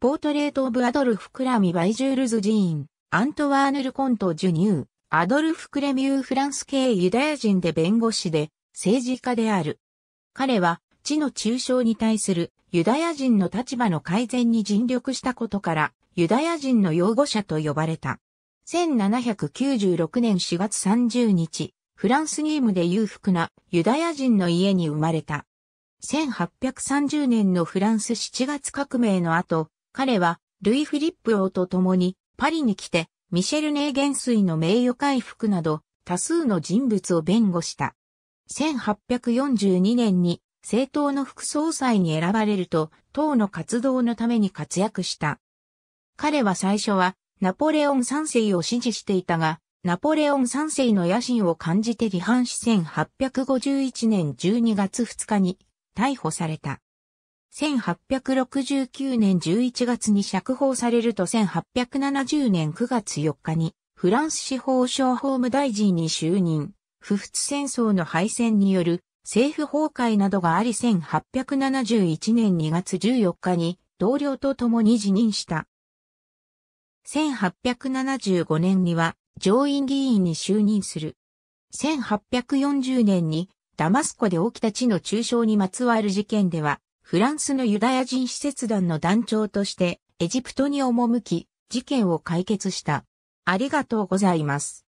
ポートレート・オブ・アドルフ・クラミ・バイジュールズ・ジーン、アントワーヌル・コント・ジュニュー、アドルフ・クレミュー・フランス系ユダヤ人で弁護士で、政治家である。彼は、地の中傷に対するユダヤ人の立場の改善に尽力したことから、ユダヤ人の擁護者と呼ばれた。1796年4月30日、フランスニームで裕福なユダヤ人の家に生まれた。1830年のフランス7月革命の後、彼は、ルイ・フリップ王と共に、パリに来て、ミシェル・ネー元帥の名誉回復など、多数の人物を弁護した。1842年に、政党の副総裁に選ばれると、党の活動のために活躍した。彼は最初は、ナポレオン三世を支持していたが、ナポレオン三世の野心を感じて離反し1851年12月2日に逮捕された。1869年11月に釈放されると1870年9月4日にフランス司法省法務大臣に就任。不仏戦争の敗戦による政府崩壊などがあり1871年2月14日に同僚と共に辞任した。1875年には上院議員に就任する。1840年にダマスコで起きた地の中傷にまつわる事件ではフランスのユダヤ人施設団の団長としてエジプトに赴き、事件を解決した。ありがとうございます。